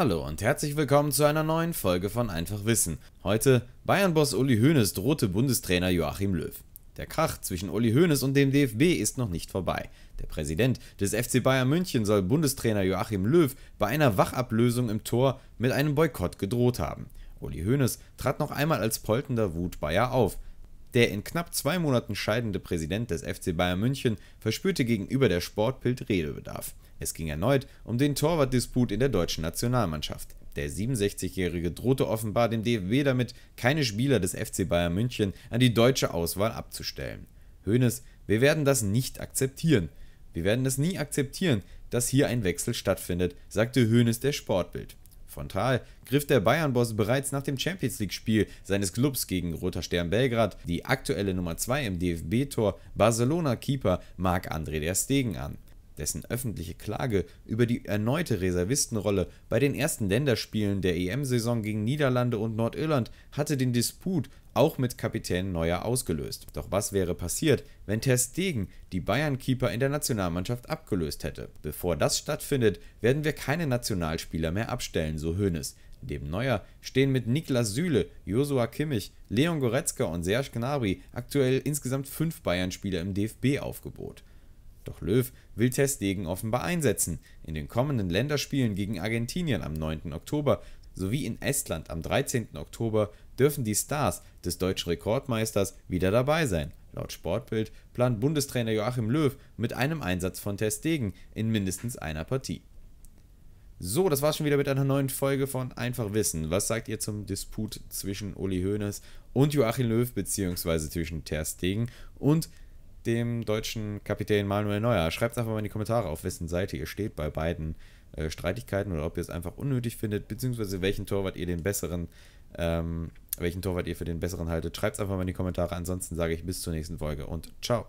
Hallo und herzlich willkommen zu einer neuen Folge von Einfach Wissen. Heute Bayern-Boss Uli Hoeneß drohte Bundestrainer Joachim Löw. Der Krach zwischen Uli Hoeneß und dem DFB ist noch nicht vorbei. Der Präsident des FC Bayern München soll Bundestrainer Joachim Löw bei einer Wachablösung im Tor mit einem Boykott gedroht haben. Uli Hoeneß trat noch einmal als polternder Wut Wutbayer auf. Der in knapp zwei Monaten scheidende Präsident des FC Bayern München verspürte gegenüber der Sportbild Redebedarf. Es ging erneut um den Torwartdisput in der deutschen Nationalmannschaft. Der 67-Jährige drohte offenbar dem DFB damit, keine Spieler des FC Bayern München an die deutsche Auswahl abzustellen. Hoeneß, wir werden das nicht akzeptieren. Wir werden es nie akzeptieren, dass hier ein Wechsel stattfindet, sagte Hoeneß der Sportbild. Frontal griff der Bayern-Boss bereits nach dem Champions League-Spiel seines Clubs gegen Roter Stern Belgrad die aktuelle Nummer 2 im DFB-Tor Barcelona-Keeper Marc-André der Stegen an dessen öffentliche Klage über die erneute Reservistenrolle bei den ersten Länderspielen der EM-Saison gegen Niederlande und Nordirland hatte den Disput auch mit Kapitän Neuer ausgelöst. Doch was wäre passiert, wenn Ter Stegen die Bayern-Keeper in der Nationalmannschaft abgelöst hätte? Bevor das stattfindet, werden wir keine Nationalspieler mehr abstellen, so Hoeneß. Neben Neuer stehen mit Niklas Süle, Josua Kimmich, Leon Goretzka und Serge Gnabry aktuell insgesamt fünf Bayern-Spieler im DFB-Aufgebot. Doch Löw will Testdegen offenbar einsetzen. In den kommenden Länderspielen gegen Argentinien am 9. Oktober sowie in Estland am 13. Oktober dürfen die Stars des deutschen Rekordmeisters wieder dabei sein. Laut Sportbild plant Bundestrainer Joachim Löw mit einem Einsatz von Testdegen in mindestens einer Partie. So, das war's schon wieder mit einer neuen Folge von Einfach Wissen. Was sagt ihr zum Disput zwischen Uli Hoeneß und Joachim Löw, beziehungsweise zwischen Ter Stegen und dem deutschen Kapitän Manuel Neuer. Schreibt es einfach mal in die Kommentare, auf wessen Seite ihr steht bei beiden äh, Streitigkeiten oder ob ihr es einfach unnötig findet, beziehungsweise welchen Torwart ihr den besseren, ähm, welchen Torwart ihr für den besseren haltet. Schreibt es einfach mal in die Kommentare. Ansonsten sage ich bis zur nächsten Folge und ciao.